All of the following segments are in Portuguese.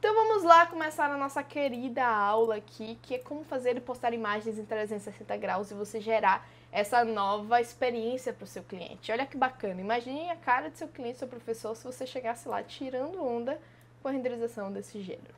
Então vamos lá começar a nossa querida aula aqui, que é como fazer e postar imagens em 360 graus e você gerar essa nova experiência para o seu cliente. Olha que bacana, imagine a cara do seu cliente, seu professor, se você chegasse lá tirando onda com a renderização desse gênero.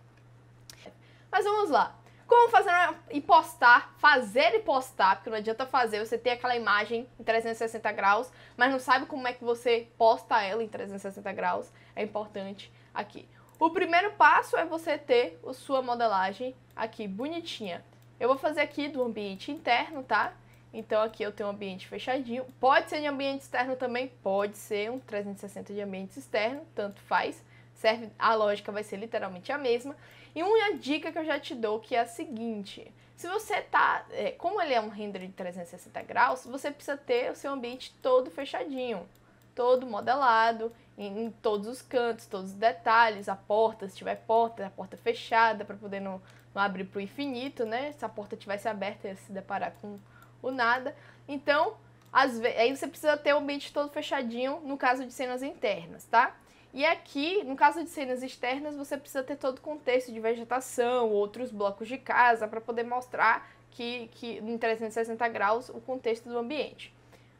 Mas vamos lá. Como fazer e postar, fazer e postar, porque não adianta fazer, você tem aquela imagem em 360 graus, mas não sabe como é que você posta ela em 360 graus, é importante aqui. O primeiro passo é você ter a sua modelagem aqui bonitinha. Eu vou fazer aqui do ambiente interno, tá? Então aqui eu tenho um ambiente fechadinho. Pode ser de ambiente externo também, pode ser um 360 de ambiente externo, tanto faz. Serve, a lógica vai ser literalmente a mesma. E uma dica que eu já te dou que é a seguinte: se você tá, é, como ele é um render de 360 graus, você precisa ter o seu ambiente todo fechadinho todo modelado, em, em, todos os cantos, todos os detalhes, a porta, se tiver porta, a porta fechada para poder não, não abrir para o infinito, né? Se a porta tivesse aberta, ia se deparar com o nada. Então, às vezes, aí você precisa ter o ambiente todo fechadinho no caso de cenas internas, tá? E aqui, no caso de cenas externas, você precisa ter todo o contexto de vegetação, outros blocos de casa, para poder mostrar que, que em 360 graus o contexto do ambiente.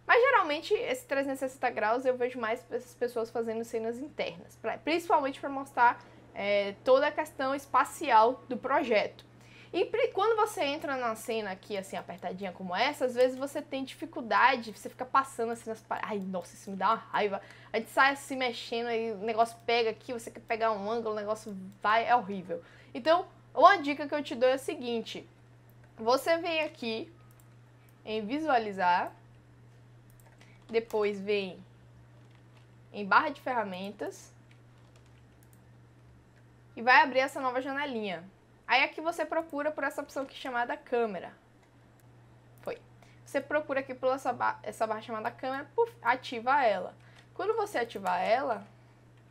Mas geralmente esse 360 graus eu vejo mais essas pessoas fazendo cenas internas, pra, principalmente para mostrar é, toda a questão espacial do projeto. E quando você entra na cena aqui, assim, apertadinha como essa, às vezes você tem dificuldade, você fica passando assim nas paradas. Ai, nossa, isso me dá uma raiva. A gente sai se mexendo aí o negócio pega aqui, você quer pegar um ângulo, o negócio vai, é horrível. Então, uma dica que eu te dou é a seguinte: você vem aqui em visualizar, depois vem em barra de ferramentas. E vai abrir essa nova janelinha. Aí aqui você procura por essa opção que chamada câmera. Foi. Você procura aqui por essa, barra, essa barra chamada câmera, puff, ativa ela. Quando você ativar ela,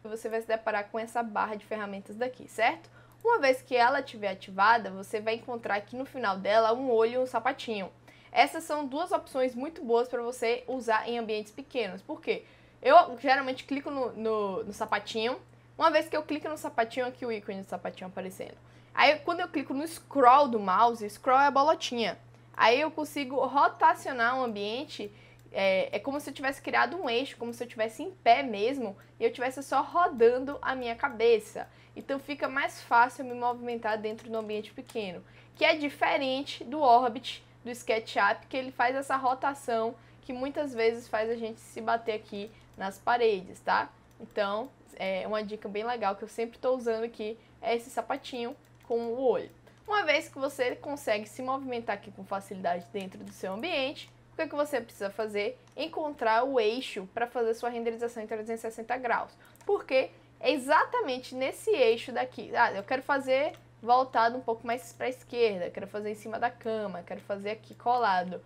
você vai se deparar com essa barra de ferramentas daqui, certo? Uma vez que ela estiver ativada, você vai encontrar aqui no final dela um olho e um sapatinho. Essas são duas opções muito boas para você usar em ambientes pequenos. Por quê? Eu geralmente clico no, no, no, sapatinho. Uma vez que eu clico no sapatinho, aqui o ícone do sapatinho aparecendo. Aí quando eu clico no scroll do mouse, scroll é a bolotinha. Aí eu consigo rotacionar o ambiente. É, é como se eu tivesse criado um eixo, como se eu tivesse em pé mesmo e eu estivesse só rodando a minha cabeça. Então fica mais fácil me movimentar dentro do ambiente pequeno, que é diferente do Orbit, do SketchUp que ele faz essa rotação que muitas vezes faz a gente se bater aqui nas paredes, tá? Então, é uma dica bem legal que eu sempre estou usando aqui é esse sapatinho com o olho. Uma vez que você consegue se movimentar aqui com facilidade dentro do seu ambiente, o que, é que você precisa fazer? Encontrar o eixo para fazer sua renderização em 360 graus. Porque é exatamente nesse eixo daqui. Ah, eu quero fazer voltado um pouco mais para a esquerda, quero fazer em cima da cama, quero fazer aqui colado.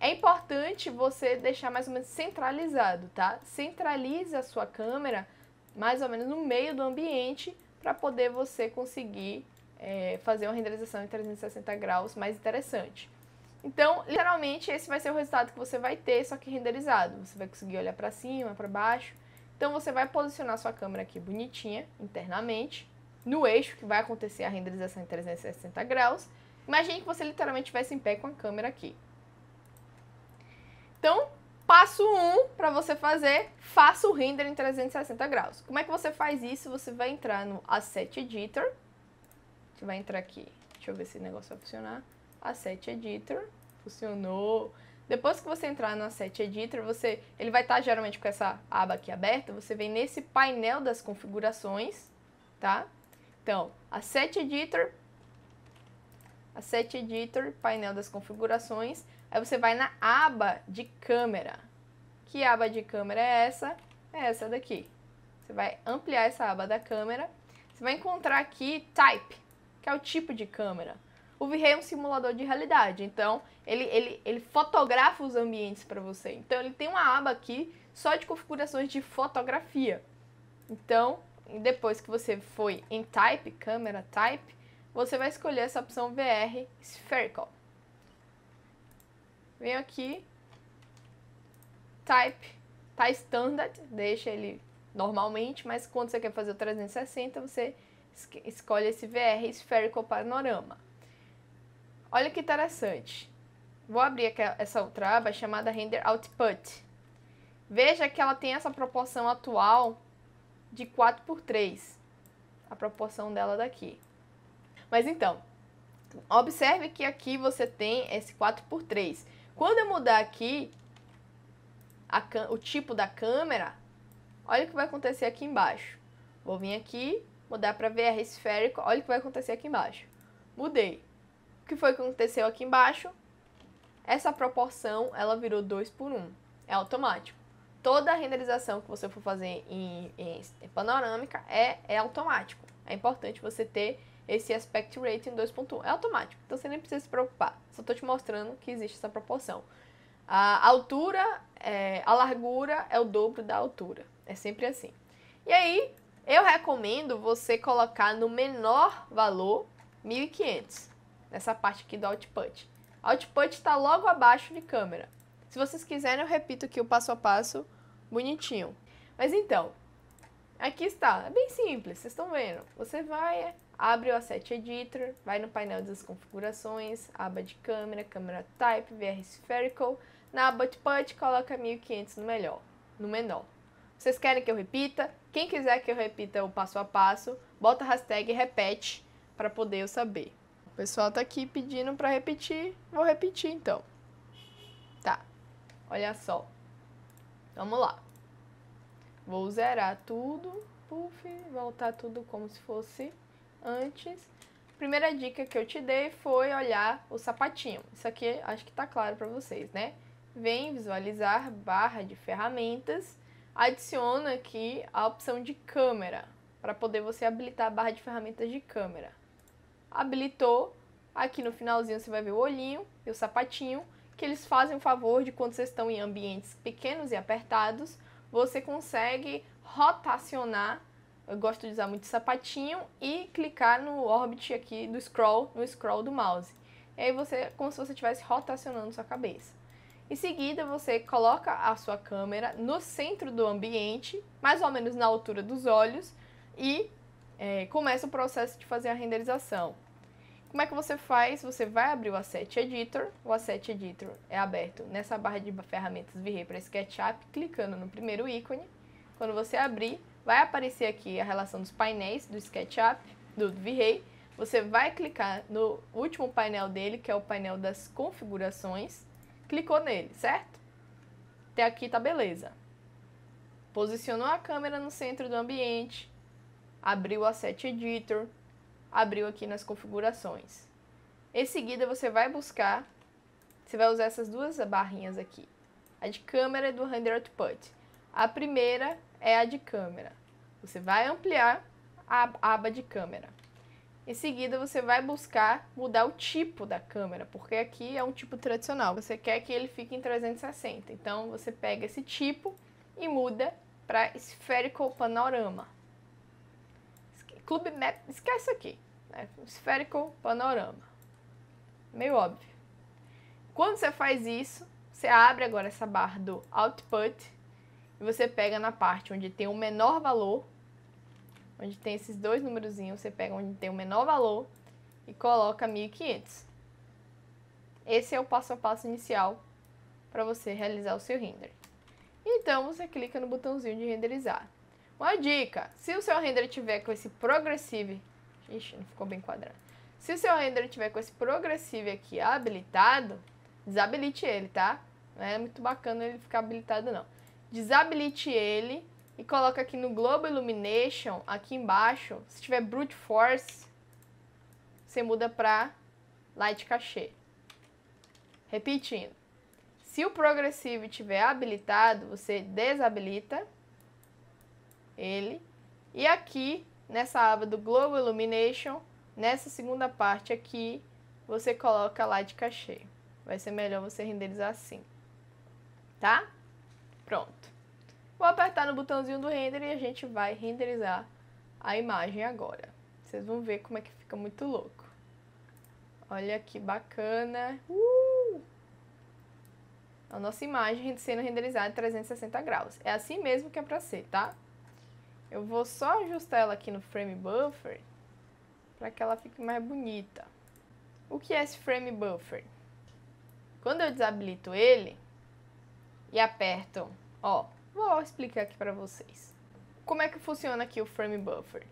É importante você deixar mais ou menos centralizado, tá? Centralize a sua câmera mais ou menos no meio do ambiente para poder você conseguir é, fazer uma renderização em 360 graus mais interessante. Então, literalmente, esse vai ser o resultado que você vai ter, só que renderizado. Você vai conseguir olhar para cima, para baixo. Então, você vai posicionar sua câmera aqui bonitinha, internamente, no eixo, que vai acontecer a renderização em 360 graus. Imagine que você literalmente estivesse em pé com a câmera aqui. Então, passo 1 um para você fazer, faça o render em 360 graus. Como é que você faz isso? Você vai entrar no Asset Editor. Você vai entrar aqui. Deixa eu ver se o negócio vai funcionar. Asset Editor. Funcionou. Depois que você entrar no Asset Editor, você, ele vai estar tá geralmente com essa aba aqui aberta. Você vem nesse painel das configurações, tá? Então, a Set Editor, a Set Editor, painel das configurações. Aí você vai na aba de câmera. Que aba de câmera é essa? É essa daqui. Você vai ampliar essa aba da câmera. Você vai encontrar aqui Type, que é o tipo de câmera. O V-Ray é um simulador de realidade, então ele, ele, ele fotografa os ambientes para você. Então ele tem uma aba aqui só de configurações de fotografia. Então depois que você foi em Type, câmera Type, você vai escolher essa opção VR Spherical. Venho aqui, Type, tá Standard, deixa ele normalmente, mas quando você quer fazer o 360, você escolhe esse VR Spherical Panorama. Olha que interessante. Vou abrir essa outra aba chamada Render Output. Veja que ela tem essa proporção atual de 4 por 3, a proporção dela daqui. Mas então, observe que aqui você tem esse 4 por 3. Quando eu mudar aqui a, o tipo da câmera, olha o que vai acontecer aqui embaixo. Vou vir aqui, mudar para VR esférico, olha o que vai acontecer aqui embaixo. Mudei. O que foi que aconteceu aqui embaixo? Essa proporção, ela virou 2 por 1. É automático toda a renderização que você for fazer em, em, em panorâmica é, é automático. É importante você ter esse aspect ratio em 2.1. É automático, então você nem precisa se preocupar. Só estou te mostrando que existe essa proporção. A altura, é, a largura é o dobro da altura. É sempre assim. E aí, eu recomendo você colocar no menor valor 1500, nessa parte aqui do output. Output está logo abaixo de câmera. Se vocês quiserem, eu repito aqui o passo a passo bonitinho. Mas então, aqui está, é bem simples, vocês estão vendo. Você vai, abre o Asset Editor, vai no painel das configurações, aba de câmera, câmera type, VR spherical, na aba de put, coloca 1500 no melhor, no menor. Vocês querem que eu repita? Quem quiser que eu repita o passo a passo, bota a hashtag repete para poder eu saber. O pessoal tá aqui pedindo para repetir, vou repetir então. Tá. Olha só. Vamos lá. Vou zerar tudo, puff, voltar tudo como se fosse antes. Primeira dica que eu te dei foi olhar o sapatinho. Isso aqui acho que tá claro para vocês, né? Vem visualizar barra de ferramentas, adiciona aqui a opção de câmera para poder você habilitar a barra de ferramentas de câmera. Habilitou, aqui no finalzinho você vai ver o olhinho e o sapatinho que eles fazem o favor de quando vocês estão em ambientes pequenos e apertados, você consegue rotacionar, eu gosto de usar muito sapatinho, e clicar no orbit aqui do scroll, no scroll do mouse. E aí você, como se você estivesse rotacionando sua cabeça. Em seguida, você coloca a sua câmera no centro do ambiente, mais ou menos na altura dos olhos, e é, começa o processo de fazer a renderização. Como é que você faz? Você vai abrir o Asset Editor. O Asset Editor é aberto nessa barra de ferramentas V-Ray para SketchUp, clicando no primeiro ícone. Quando você abrir, vai aparecer aqui a relação dos painéis do SketchUp, do V-Ray. Você vai clicar no último painel dele, que é o painel das configurações. Clicou nele, certo? Até aqui tá beleza. Posicionou a câmera no centro do ambiente, abriu o Asset Editor, abriu aqui nas configurações. Em seguida, você vai buscar, você vai usar essas duas barrinhas aqui, a de câmera e do render output. A primeira é a de câmera. Você vai ampliar a aba de câmera. Em seguida, você vai buscar mudar o tipo da câmera, porque aqui é um tipo tradicional. Você quer que ele fique em 360. Então, você pega esse tipo e muda para Spherical Panorama. Clube Map, esquece aqui. Né? Panorama. Meio óbvio. Quando você faz isso, você abre agora essa barra do Output e você pega na parte onde tem o menor valor, onde tem esses dois númerozinhos, você pega onde tem o menor valor e coloca 1500. Esse é o passo a passo inicial para você realizar o seu render. Então, você clica no botãozinho de renderizar. Uma dica, se o seu render tiver com esse progressive, ixi, não ficou bem quadrado. Se o seu render tiver com esse progressive aqui habilitado, desabilite ele, tá? Não é muito bacana ele ficar habilitado não. Desabilite ele e coloca aqui no Global Illumination, aqui embaixo, se tiver Brute Force, você muda para Light Cachê. Repetindo, se o progressive tiver habilitado, você desabilita ele. E aqui, nessa aba do Global Illumination, nessa segunda parte aqui, você coloca lá de cachê. Vai ser melhor você renderizar assim. Tá? Pronto. Vou apertar no botãozinho do render e a gente vai renderizar a imagem agora. Vocês vão ver como é que fica muito louco. Olha que bacana. Uh! A nossa imagem sendo renderizada em 360 graus. É assim mesmo que é pra ser, tá? Eu vou só ajustar ela aqui no frame buffer para que ela fique mais bonita. O que é esse frame buffer? Quando eu desabilito ele e aperto, ó, vou explicar aqui para vocês. Como é que funciona aqui o frame buffer?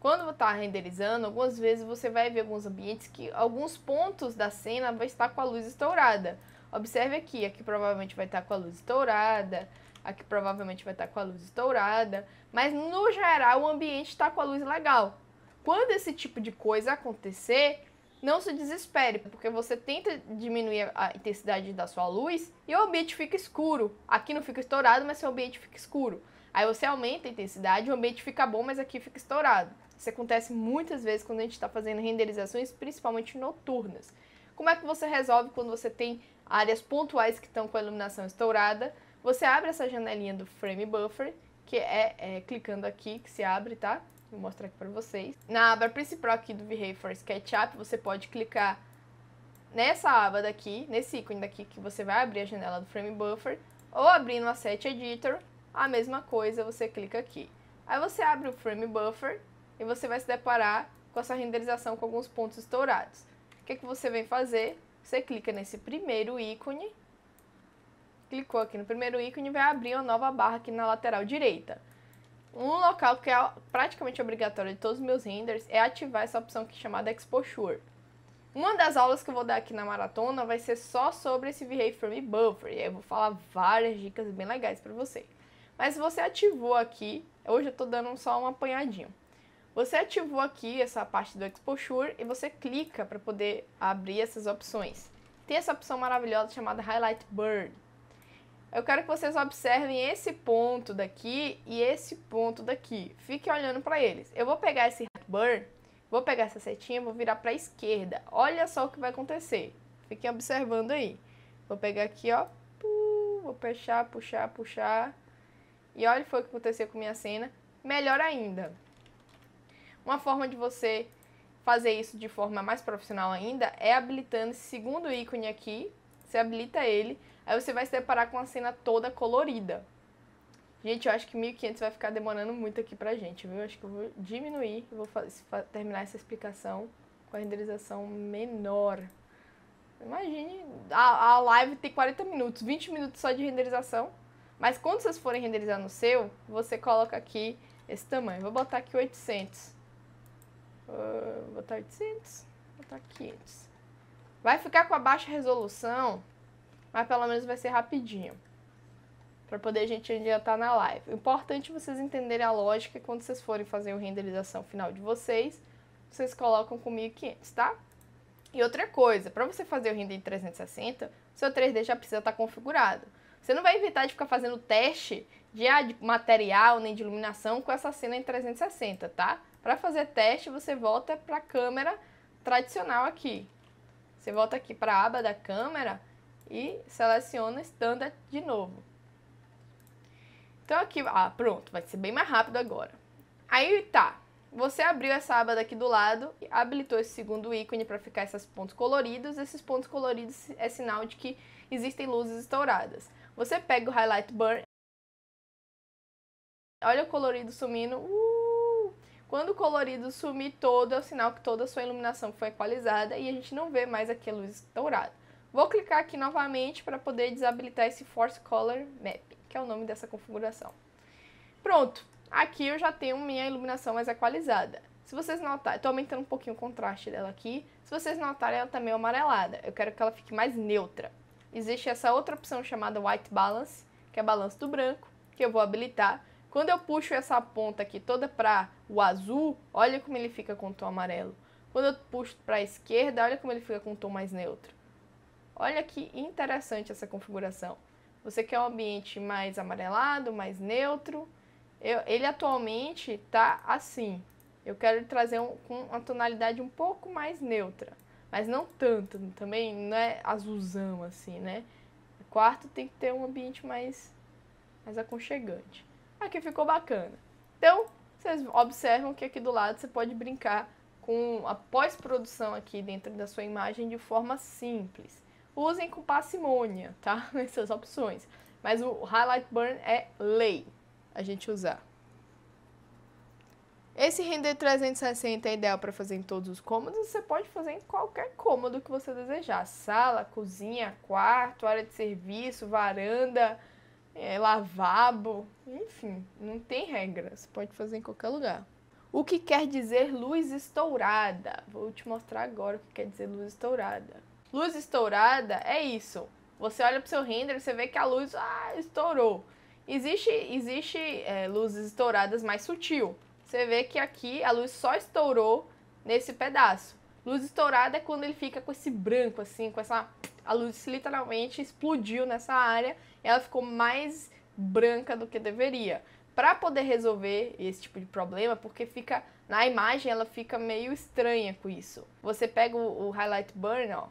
Quando está renderizando, algumas vezes você vai ver alguns ambientes que alguns pontos da cena vai estar com a luz estourada. Observe aqui, aqui provavelmente vai estar com a luz estourada, Aqui provavelmente vai estar com a luz estourada, mas no geral o ambiente está com a luz legal. Quando esse tipo de coisa acontecer, não se desespere, porque você tenta diminuir a intensidade da sua luz e o ambiente fica escuro. Aqui não fica estourado, mas seu ambiente fica escuro. Aí você aumenta a intensidade, o ambiente fica bom, mas aqui fica estourado. Isso acontece muitas vezes quando a gente está fazendo renderizações, principalmente noturnas. Como é que você resolve quando você tem áreas pontuais que estão com a iluminação estourada, você abre essa janelinha do frame buffer, que é, é clicando aqui que se abre, tá? Vou mostrar aqui para vocês. Na aba principal aqui do for SketchUp, você pode clicar nessa aba daqui, nesse ícone daqui que você vai abrir a janela do frame buffer, ou abrindo no Asset Editor, a mesma coisa, você clica aqui. Aí você abre o frame buffer e você vai se deparar com essa renderização com alguns pontos estourados. O que, que você vem fazer? Você clica nesse primeiro ícone Clicou aqui no primeiro ícone vai abrir uma nova barra aqui na lateral direita. Um local que é praticamente obrigatório de todos os meus renders é ativar essa opção aqui chamada Exposure. Uma das aulas que eu vou dar aqui na maratona vai ser só sobre esse VRayFrame Buffer, e aí eu vou falar várias dicas bem legais para você. Mas se você ativou aqui, hoje eu estou dando só um apanhadinho. Você ativou aqui essa parte do Exposure e você clica para poder abrir essas opções. Tem essa opção maravilhosa chamada Highlight Bird, eu quero que vocês observem esse ponto daqui e esse ponto daqui. Fiquem olhando para eles. Eu vou pegar esse burn, vou pegar essa setinha, vou virar para a esquerda. Olha só o que vai acontecer. Fiquem observando aí. Vou pegar aqui, ó. Vou fechar, puxar, puxar. E olha foi o que aconteceu com minha cena. Melhor ainda. Uma forma de você fazer isso de forma mais profissional ainda é habilitando esse segundo ícone aqui. Você habilita ele Aí você vai se deparar com a cena toda colorida. Gente, eu acho que 1500 vai ficar demorando muito aqui pra gente, viu? Eu acho que eu vou diminuir, eu vou terminar essa explicação com a renderização menor. Imagine, a, a live tem 40 minutos, 20 minutos só de renderização. Mas quando vocês forem renderizar no seu, você coloca aqui esse tamanho. Vou botar aqui 800. Uh, ah, vou botar 800, vou botar 500. Vai ficar com a baixa resolução mas pelo menos vai ser rapidinho. Para poder a gente adiantar tá na live. O importante é vocês entenderem a lógica quando vocês forem fazer a renderização final de vocês, vocês colocam com 1500, tá? E outra coisa, para você fazer o render em 360, seu 3D já precisa estar tá configurado. Você não vai evitar de ficar fazendo teste de, ah, material nem de iluminação com essa cena em 360, tá? Para fazer teste, você volta para a câmera tradicional aqui. Você volta aqui para a aba da câmera e seleciona Standard de novo. Então aqui, ah, pronto, vai ser bem mais rápido agora. Aí tá, você abriu essa aba daqui do lado, habilitou esse segundo ícone para ficar esses pontos coloridos. Esses pontos coloridos é sinal de que existem luzes estouradas. Você pega o Highlight Burn, olha o colorido sumindo, uh! Quando o colorido sumir todo, é o sinal que toda a sua iluminação foi equalizada e a gente não vê mais aqui a luz estourada. Vou clicar aqui novamente para poder desabilitar esse Force Color Map, que é o nome dessa configuração. Pronto, aqui eu já tenho minha iluminação mais equalizada. Se vocês notarem, estou aumentando um pouquinho o contraste dela aqui. Se vocês notarem, ela também é amarelada. Eu quero que ela fique mais neutra. Existe essa outra opção chamada White Balance, que é balanço do branco, que eu vou habilitar. Quando eu puxo essa ponta aqui toda para o azul, olha como ele fica com o tom amarelo. Quando eu puxo para a esquerda, olha como ele fica com o tom mais neutro. Olha que interessante essa configuração. Você quer um ambiente mais amarelado, mais neutro. Eu, ele atualmente está assim. Eu quero trazer um, com uma tonalidade um pouco mais neutra. Mas não tanto, também não é azulzão assim, né? O quarto tem que ter um ambiente mais, mais aconchegante. Aqui ficou bacana. Então, vocês observam que aqui do lado você pode brincar com a pós-produção aqui dentro da sua imagem de forma simples usem com parcimônia, tá? Nessas opções. Mas o highlight burn é lei a gente usar. Esse render 360 é ideal para fazer em todos os cômodos, você pode fazer em qualquer cômodo que você desejar. Sala, cozinha, quarto, área de serviço, varanda, é, lavabo, enfim, não tem regras, pode fazer em qualquer lugar. O que quer dizer luz estourada? Vou te mostrar agora o que quer dizer luz estourada. Luz estourada é isso. Você olha para o seu render e você vê que a luz ah, estourou. Existe, existe é, luzes estouradas mais sutil. Você vê que aqui a luz só estourou nesse pedaço. Luz estourada é quando ele fica com esse branco, assim, com essa. A luz literalmente explodiu nessa área e ela ficou mais branca do que deveria. Para poder resolver esse tipo de problema, porque fica. Na imagem ela fica meio estranha com isso. Você pega o, o highlight burn, ó,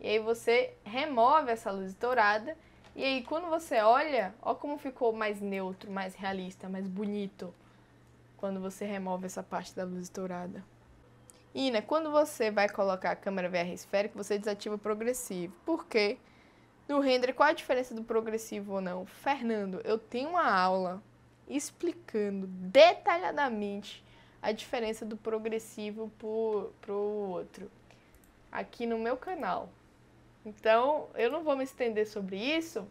e aí você remove essa luz dourada. E aí quando você olha, ó como ficou mais neutro, mais realista, mais bonito. Quando você remove essa parte da luz dourada. Ina, quando você vai colocar a câmera VR esférica, você desativa o progressivo. Por quê? No render, qual a diferença do progressivo ou não? Fernando, eu tenho uma aula explicando detalhadamente a diferença do progressivo pro, pro outro aqui no meu canal. Então, eu não vou me estender sobre isso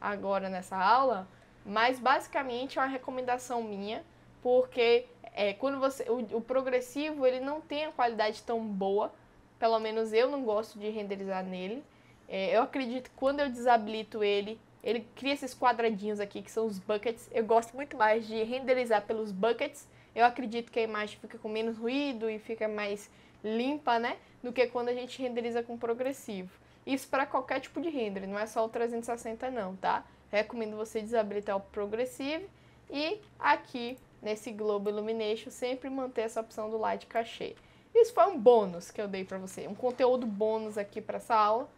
agora nessa aula, mas basicamente é uma recomendação minha, porque é, quando você o, o, progressivo ele não tem a qualidade tão boa, pelo menos eu não gosto de renderizar nele. É, eu acredito que quando eu desabilito ele, ele cria esses quadradinhos aqui que são os buckets. Eu gosto muito mais de renderizar pelos buckets. Eu acredito que a imagem fica com menos ruído e fica mais limpa, né? Do que quando a gente renderiza com progressivo. Isso para qualquer tipo de render, não é só o 360 não, tá? Recomendo você desabilitar o Progressive e aqui nesse Globo Illumination sempre manter essa opção do Light Cachê. Isso foi um bônus que eu dei para você, um conteúdo bônus aqui para essa aula,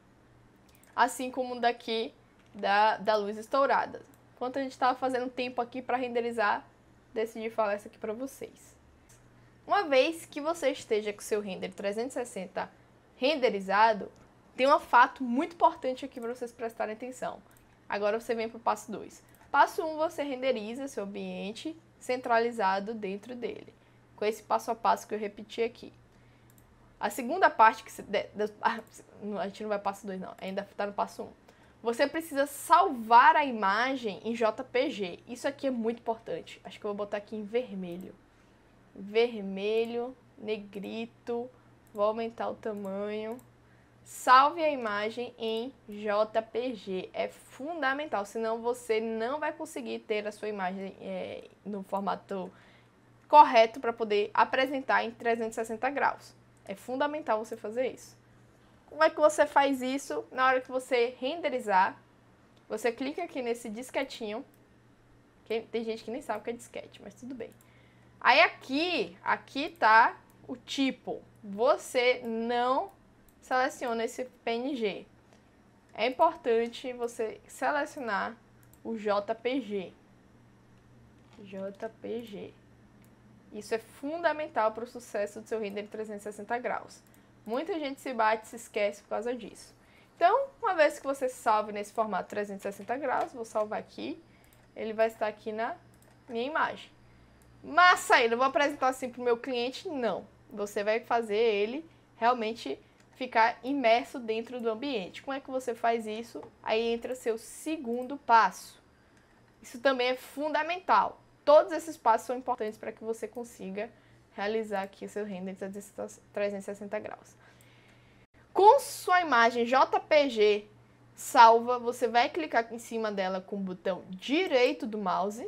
assim como daqui da, da luz estourada. Enquanto a gente estava fazendo tempo aqui para renderizar, decidi falar isso aqui para vocês. Uma vez que você esteja com seu render 360 renderizado, tem um fato muito importante aqui para vocês prestarem atenção. Agora você vem para o passo 2. Passo 1, um, você renderiza seu ambiente centralizado dentro dele, com esse passo a passo que eu repeti aqui. A segunda parte que ah, A gente não vai passo 2, não, ainda está no passo 1. Um. Você precisa salvar a imagem em JPG. Isso aqui é muito importante. Acho que eu vou botar aqui em vermelho. Vermelho, negrito. Vou aumentar o tamanho. Salve a imagem em JPG. É fundamental, senão você não vai conseguir ter a sua imagem é, no formato correto para poder apresentar em 360 graus. É fundamental você fazer isso. Como é que você faz isso? Na hora que você renderizar, você clica aqui nesse disquetinho. tem gente que nem sabe o que é disquete, mas tudo bem. Aí aqui, aqui tá o tipo. Você não seleciona esse PNG. É importante você selecionar o JPG. JPG. Isso é fundamental para o sucesso do seu render 360 graus. Muita gente se bate e se esquece por causa disso. Então, uma vez que você salve nesse formato 360 graus, vou salvar aqui, ele vai estar aqui na minha imagem. Mas não vou apresentar assim para o meu cliente, não. Você vai fazer ele realmente ficar imerso dentro do ambiente. Como é que você faz isso? Aí entra seu segundo passo. Isso também é fundamental. Todos esses passos são importantes para que você consiga realizar aqui o seu render 360 graus. Com sua imagem JPG salva, você vai clicar em cima dela com o botão direito do mouse.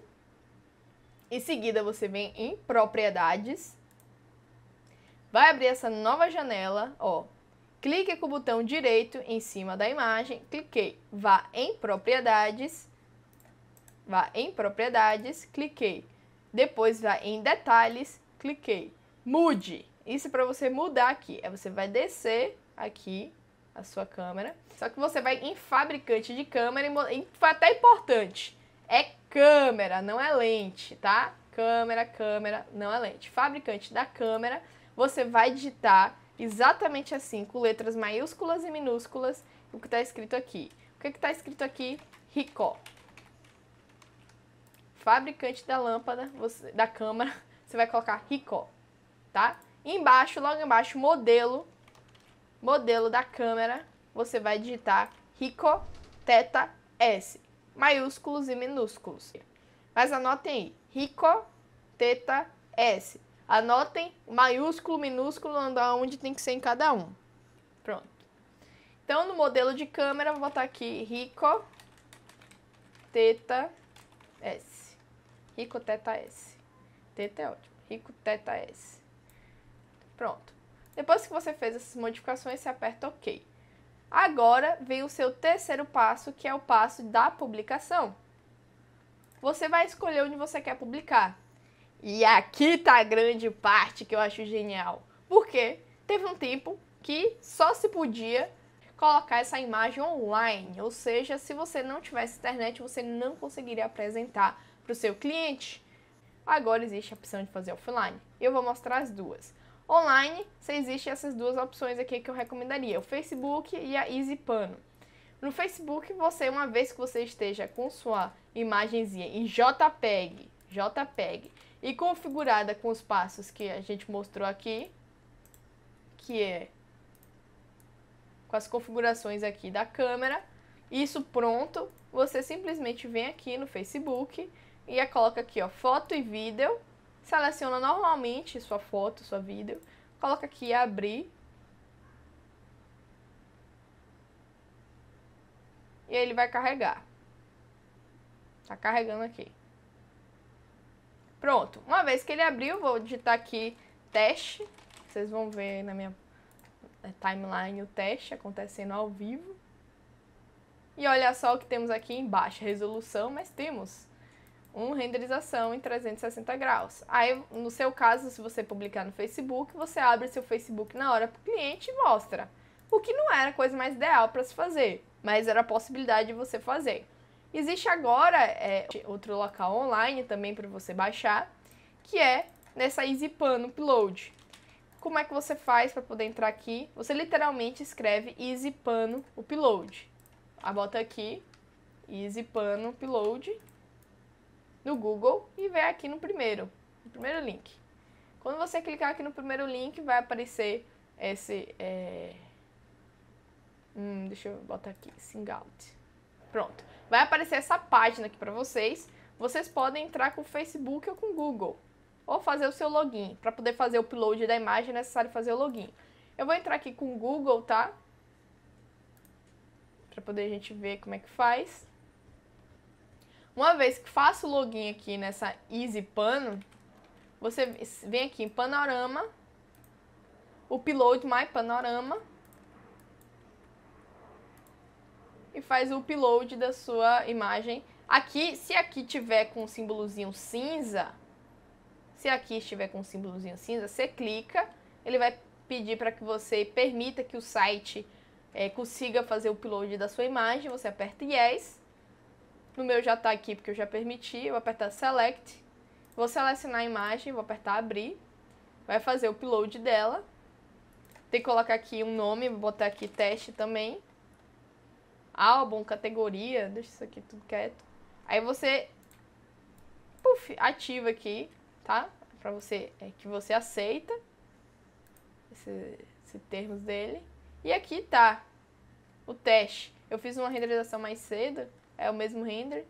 Em seguida, você vem em propriedades. Vai abrir essa nova janela, ó, Clique com o botão direito em cima da imagem, cliquei, vá em propriedades, vá em propriedades, cliquei. Depois vá em detalhes, cliquei. Mude. Isso é para você mudar aqui. É você vai descer aqui a sua câmera. Só que você vai em fabricante de câmera e até importante. É câmera, não é lente, tá? Câmera, câmera, não é lente. Fabricante da câmera, você vai digitar exatamente assim, com letras maiúsculas e minúsculas, o que está escrito aqui. O que está escrito aqui? Ricoh. Fabricante da lâmpada, você, da câmara, você vai colocar Ricoh, tá? embaixo, logo embaixo, modelo, modelo da câmera, você vai digitar Ricoh Teta S, maiúsculos e minúsculos. Mas anotem aí, Ricoh Teta S. Anotem maiúsculo, minúsculo, onde tem que ser em cada um. Pronto. Então, no modelo de câmera, vou botar aqui Rico Teta S. Rico Teta S. Teta é ótimo. Rico Teta S. Pronto. Depois que você fez essas modificações, você aperta OK. Agora vem o seu terceiro passo, que é o passo da publicação. Você vai escolher onde você quer publicar. E aqui tá a grande parte que eu acho genial. Porque teve um tempo que só se podia colocar essa imagem online, ou seja, se você não tivesse internet, você não conseguiria apresentar para o seu cliente. Agora existe a opção de fazer offline. Eu vou mostrar as duas. Online, se existem essas duas opções aqui que eu recomendaria, o Facebook e a EasyPano. No Facebook, você, uma vez que você esteja com sua imagenzinha em JPEG, JPEG e configurada com os passos que a gente mostrou aqui, que é com as configurações aqui da câmera. Isso pronto, você simplesmente vem aqui no Facebook e coloca aqui ó, foto e vídeo, seleciona normalmente sua foto, sua vídeo, coloca aqui abrir e ele vai carregar. Tá carregando aqui. Pronto. Uma vez que ele abriu, vou digitar aqui teste. Vocês vão ver na minha é, timeline o teste acontecendo ao vivo. E olha só o que temos aqui em baixa resolução, mas temos uma renderização em 360 graus. Aí, no seu caso, se você publicar no Facebook, você abre seu Facebook na hora para o cliente e mostra. O que não era a coisa mais ideal para se fazer, mas era a possibilidade de você fazer. Existe agora é, outro local online também para você baixar, que é nessa EasyPan Upload. Como é que você faz para poder entrar aqui? Você literalmente escreve EasyPan Upload. Ah, bota aqui EasyPan Upload no Google e vem aqui no primeiro, no primeiro link. Quando você clicar aqui no primeiro link, vai aparecer esse. É... Hum, deixa eu botar aqui, Singout. Pronto. Vai aparecer essa página aqui para vocês. Vocês podem entrar com o Facebook ou com o Google. Ou fazer o seu login. Para poder fazer o upload da imagem é necessário fazer o login. Eu vou entrar aqui com o Google, tá? Para poder a gente ver como é que faz. Uma vez que faço o login aqui nessa Easy Pano, você vem aqui em Panorama, Upload My Panorama, e faz o upload da sua imagem. Aqui, se aqui tiver com um símbolozinho cinza, se aqui estiver com um símbolozinho cinza, você clica, ele vai pedir para que você permita que o site é, consiga fazer o upload da sua imagem, você aperta Yes. No meu já está aqui porque eu já permiti, eu vou apertar Select. Vou selecionar a imagem, vou apertar Abrir. Vai fazer o upload dela. Tem que colocar aqui um nome, vou botar aqui teste também álbum, categoria, deixa isso aqui tudo quieto. Aí você puff, ativa aqui, tá? Pra você, é que você aceita esses esse termos dele. E aqui tá o teste. Eu fiz uma renderização mais cedo, é o mesmo render.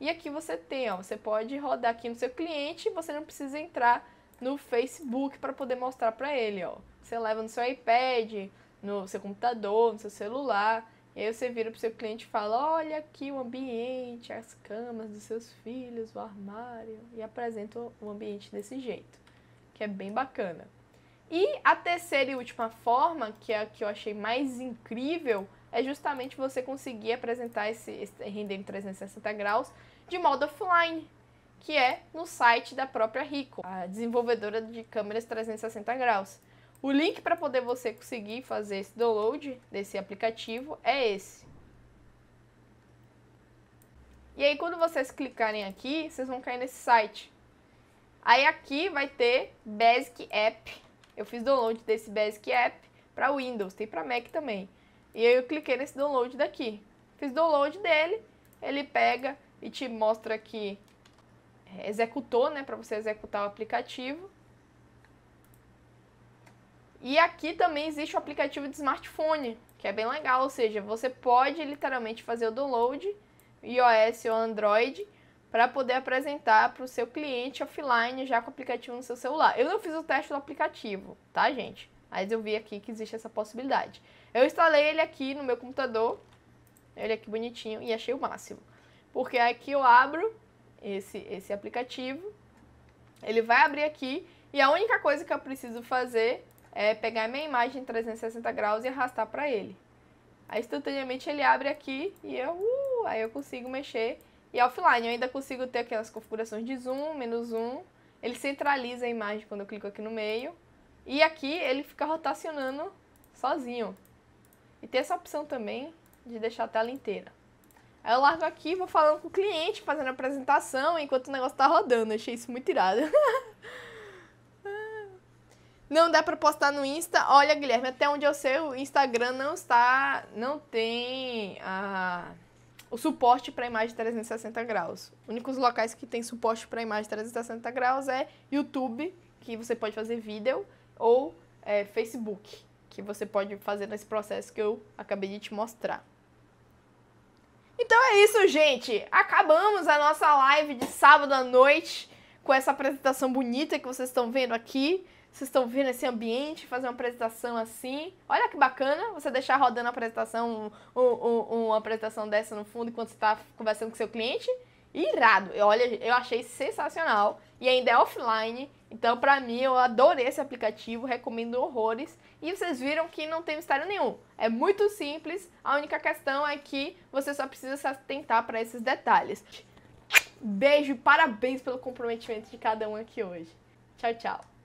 E aqui você tem, ó, você pode rodar aqui no seu cliente, você não precisa entrar no Facebook para poder mostrar para ele, ó. Você leva no seu iPad, no seu computador, no seu celular. E aí você vira pro seu cliente e fala, olha aqui o ambiente, as camas dos seus filhos, o armário, e apresenta o ambiente desse jeito, que é bem bacana. E a terceira e última forma, que é a que eu achei mais incrível, é justamente você conseguir apresentar esse, esse render em 360 graus de modo offline, que é no site da própria Rico, a desenvolvedora de câmeras 360 graus. O link para poder você conseguir fazer esse download desse aplicativo é esse. E aí quando vocês clicarem aqui, vocês vão cair nesse site. Aí aqui vai ter Basic App. Eu fiz download desse Basic App para Windows, tem para Mac também. E aí eu cliquei nesse download daqui. Fiz download dele, ele pega e te mostra que é, executou, né, para você executar o aplicativo. E aqui também existe o aplicativo de smartphone, que é bem legal, ou seja, você pode literalmente fazer o download, iOS ou Android, para poder apresentar para o seu cliente offline já com o aplicativo no seu celular. Eu não fiz o teste do aplicativo, tá, gente? Mas eu vi aqui que existe essa possibilidade. Eu instalei ele aqui no meu computador, ele aqui bonitinho, e achei o máximo. Porque aqui eu abro esse, esse aplicativo, ele vai abrir aqui, e a única coisa que eu preciso fazer é pegar minha imagem 360 graus e arrastar para ele. Aí instantaneamente ele abre aqui e eu, uh, aí eu consigo mexer. E offline, eu ainda consigo ter aquelas configurações de zoom, menos zoom. Ele centraliza a imagem quando eu clico aqui no meio. E aqui ele fica rotacionando sozinho. E tem essa opção também de deixar a tela inteira. Aí eu largo aqui, vou falando com o cliente, fazendo a apresentação, enquanto o negócio tá rodando. Achei isso muito irado. Não dá para postar no Insta. Olha, Guilherme, até onde eu sei, o Instagram não está. Não tem a, ah, o suporte para imagem de 360 graus. Os únicos locais que tem suporte para imagem de 360 graus é YouTube, que você pode fazer vídeo, ou é, Facebook, que você pode fazer nesse processo que eu acabei de te mostrar. Então é isso, gente. Acabamos a nossa live de sábado à noite com essa apresentação bonita que vocês estão vendo aqui vocês estão vendo esse ambiente, fazer uma apresentação assim. Olha que bacana você deixar rodando a apresentação, um, um, um, uma apresentação dessa no fundo enquanto você está conversando com seu cliente. Irado. Eu, olha, eu achei sensacional. E ainda é offline. Então, para mim, eu adorei esse aplicativo, recomendo horrores. E vocês viram que não tem mistério nenhum. É muito simples. A única questão é que você só precisa se atentar para esses detalhes. Beijo e parabéns pelo comprometimento de cada um aqui hoje. Tchau, tchau.